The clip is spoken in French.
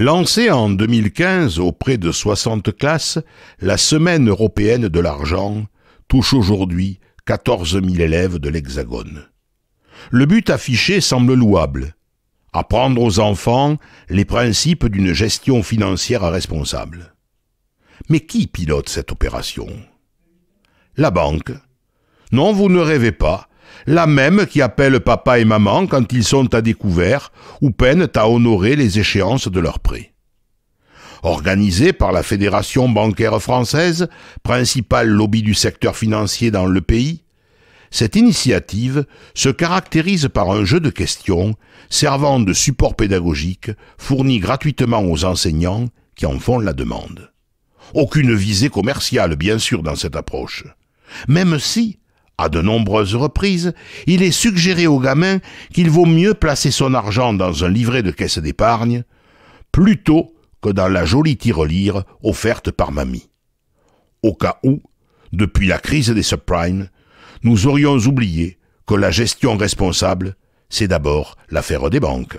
Lancée en 2015 auprès de 60 classes, la Semaine européenne de l'argent touche aujourd'hui 14 000 élèves de l'Hexagone. Le but affiché semble louable. Apprendre aux enfants les principes d'une gestion financière responsable. Mais qui pilote cette opération La banque. Non, vous ne rêvez pas, la même qui appelle papa et maman quand ils sont à découvert ou peinent à honorer les échéances de leurs prêts. Organisée par la Fédération bancaire française, principal lobby du secteur financier dans le pays, cette initiative se caractérise par un jeu de questions servant de support pédagogique fourni gratuitement aux enseignants qui en font la demande. Aucune visée commerciale, bien sûr, dans cette approche. Même si, à de nombreuses reprises, il est suggéré aux gamins qu'il vaut mieux placer son argent dans un livret de caisse d'épargne plutôt que dans la jolie tirelire offerte par mamie. Au cas où, depuis la crise des subprimes, nous aurions oublié que la gestion responsable, c'est d'abord l'affaire des banques.